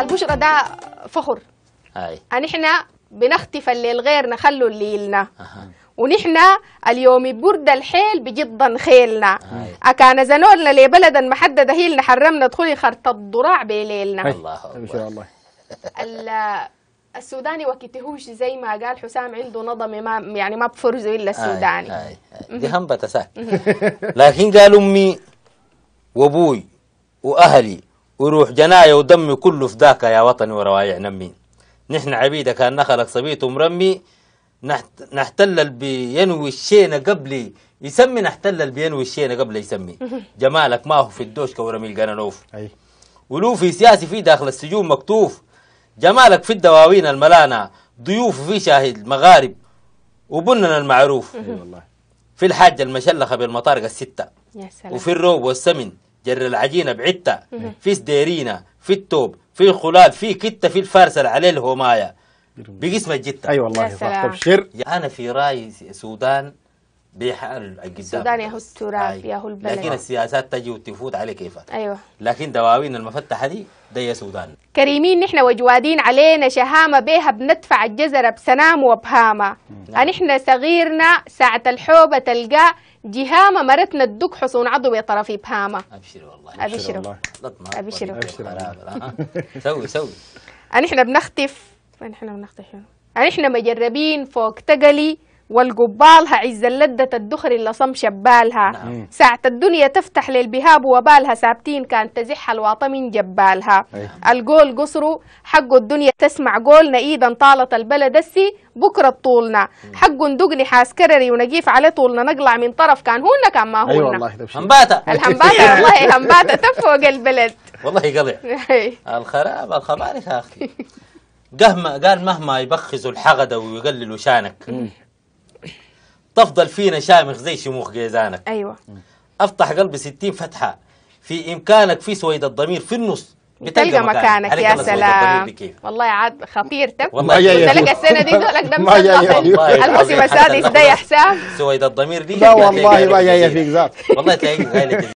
البشرة ده فخر اي يعني احنا بنختفى اللي الغير نخلوا اللي لنا أه. ونحن اليوم برد الحيل بجدا خيلنا أي. أكان زنولنا لبلدا محددة هيلنا حرمنا دخول خرطة الضراع بليلنا الله إن شاء الله السوداني وكتهوش زي ما قال حسام عنده نظم ما يعني ما بفرزه الا السوداني آي آي دي هم بتساك لكن قال امي وابوي واهلي وروح جنايا ودمي كله في ذاك يا وطني وروايع نمي نحن عبيدك كان نخلك صبيته مرمي نحتلل بينوي الشينة قبل يسمي نحتلل بينوي الشينة قبل يسمي جمالك ما هو في الدوش كورمي القنانوف ولو في سياسي في داخل السجون مكتوف جمالك في الدواوين الملانة ضيوف في شاهد مغارب وبننا المعروف اي والله في الحاجة المشلخة بالمطارق الستة يا سلام. وفي الروب والسمن جر العجينة بعتة في سديرينا في التوب في الخلال في كتة في الفارس عليه الهماية بقسم الجتة أي أيوة والله تبشر أنا في رأي سودان بيحقن الجذاب السودان ياهو التراب ياهو البلد لكن السياسات تجي وتفوت عليه كيف ايوه لكن دواوين المفتحه دي دي سودان كريمين نحن وجوادين علينا شهامه بيها بندفع الجزر بسنام وبهامه نعم. نحن صغيرنا ساعه الحوبه تلقى جهامة مرتنا الدك حصون عضو طرفي بهامة أبشر والله أبشر والله أبشر أبشر سوي سوي نحن بنختف نحن بنخطف نحن مجربين فوق تقلي والقبالها عز اللدة الدخر اللي صم شبالها نعم. ساعة الدنيا تفتح للبهاب وبالها سابتين كان تزح الواطة من جبالها أيه. القول قصره حق الدنيا تسمع قولنا إيدا طالت البلد السي بكرة طولنا حق ندقني حاس كرري ونجيف على طولنا نقلع من طرف كان هن كان ما هن أيوة والله همباتة الهمباتة والله همباتة تفوق البلد والله قلع الخراب الخبارث يا أخي قال مهما يبخزوا الحغدة ويقللوا شانك تفضل فينا شامخ زي شموخ جيزانك ايوه افتح قلبي 60 فتحه في امكانك في سويد الضمير في النص بتلقى, مكانك, يا سلام والله عاد خطيرتك والله تلقى السنه دي دولك دم الموسم السادس ده يا حسام سويد الضمير دي لا والله ما جايه فيك ذات والله تلاقيك